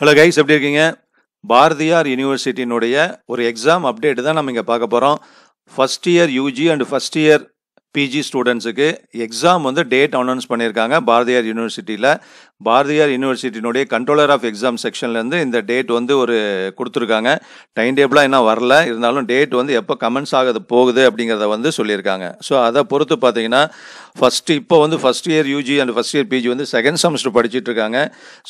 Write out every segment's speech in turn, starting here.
hello guys எப்படி இருக்கீங்க பாரதியார் யூனிவர்சிட்டியினுடைய ஒரு எக்ஸாம் அப்டேட் தான் நம்ம இங்கே பார்க்க போகிறோம் first year UG and first year PG ஸ்டூடெண்ட்ஸுக்கு எக்ஸாம் வந்து டேட் அனௌன்ஸ் பண்ணியிருக்காங்க பாரதியார் யூனிவர்சிட்டியில் பாரதியார் யூனிவர்சிட்டினுடைய கண்ட்ரோலர் ஆஃப் எக்ஸாம் செக்ஷன்லேருந்து இந்த டேட் வந்து ஒரு கொடுத்துருக்காங்க டைம் டேபிளாக இன்னும் வரல இருந்தாலும் டேட் வந்து எப்போ கமெண்ட்ஸ் ஆகுது போகுது அப்படிங்கிறத வந்து சொல்லியிருக்காங்க ஸோ அதை பொறுத்து பார்த்தீங்கன்னா ஃபஸ்ட்டு இப்போ வந்து first year UG and first year PG வந்து செகண்ட் செமஸ்டர் படிச்சுட்டு இருக்காங்க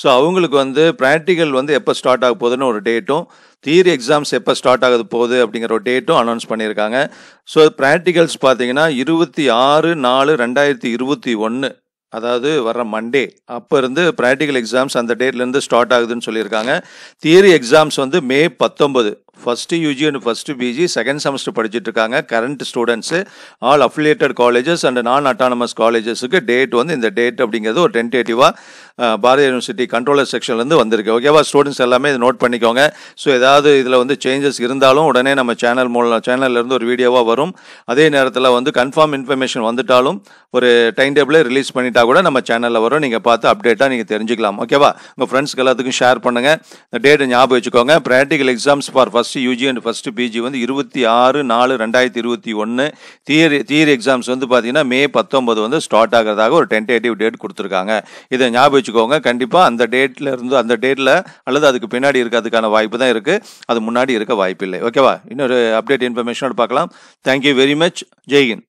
ஸோ அவங்களுக்கு வந்து ப்ராக்டிக்கல் வந்து எப்போ ஸ்டார்ட் ஆக போகுதுன்னு ஒரு டேட்டும் தியரி எக்ஸாம்ஸ் எப்போ ஸ்டார்ட் ஆகுது போகுது அப்படிங்கிற ஒரு டேட்டும் அனௌன்ஸ் பண்ணியிருக்காங்க ஸோ ப்ராக்டிகல்ஸ் பார்த்தீங்கன்னா இருபது இருபத்தி ஆறு நாலு ரெண்டாயிரத்தி இருபத்தி ஒன்று அதாவது வர மண்டே அப்போ இருந்து ப்ராக்டிக்கல் எக்ஸாம்ஸ் அந்த டேட்லேருந்து ஸ்டார்ட் ஆகுதுன்னு சொல்லியிருக்காங்க தியரி எக்ஸாம்ஸ் வந்து மே பத்தொம்பது first UG and first PG second semester படிச்சுட்டு இருக்காங்க current students all affiliated colleges and non autonomous காலேஜஸுக்கு டேட் வந்து இந்த டேட் அப்படிங்கிறது ஒரு டென்டேட்டிவாக பாரதிய யூனிவர்சிட்டி கண்ட்ரோலர் செக்ஷன்லேருந்து வந்திருக்கு ஓகேவா ஸ்டூடெண்ட்ஸ் எல்லாமே இது நோட் பண்ணிக்கோங்க ஸோ ஏதாவது இதில் வந்து சேஞ்சஸ் இருந்தாலும் உடனே நம்ம சேனல் மூலம் சேனல்லேருந்து ஒரு வீடியோவாக வரும் அதே நேரத்தில் வந்து கன்ஃபார்ம் இன்ஃபர்மேஷன் வந்துட்டாலும் ஒரு டைம் டேபிளே ரிலீஸ் பண்ணிட்டா கூட நம்ம சேனலில் வரும் நீங்கள் பார்த்து அப்டேட்டாக நீங்கள் தெரிஞ்சுக்கலாம் ஓகேவா உங்கள் ஃப்ரெண்ட்ஸ்க்கு எல்லாத்துக்கும் ஷேர் பண்ணுங்கள் இந்த டேட்டை ஞாபகம் வச்சுக்கோங்க practical exams for first UG and first PG வந்து இருபத்தி ஆறு நாலு ரெண்டாயிரத்தி இருபத்தி ஒன்று தியரி தியரி எக்ஸாம்ஸ் வந்து பார்த்தீங்கன்னா மே பத்தொம்பது வந்து ஸ்டார்ட் ஆகிறதாக ஒரு டென்டேட்டிவ் டேட் கொடுத்துருக்காங்க இதை ஞாபகம் வச்சுக்கோங்க கண்டிப்பாக அந்த டேட்டில் இருந்து அந்த டேட்டில் அல்லது அதுக்கு பின்னாடி இருக்கிறதுக்கான வாய்ப்பு தான் இருக்குது அது முன்னாடி இருக்க வாய்ப்பு இல்லை ஓகேவா இன்னொரு அப்டேட் இன்ஃபர்மேஷனோட பார்க்கலாம் தேங்க்யூ வெரி மச் ஜெய்ஹிந்த்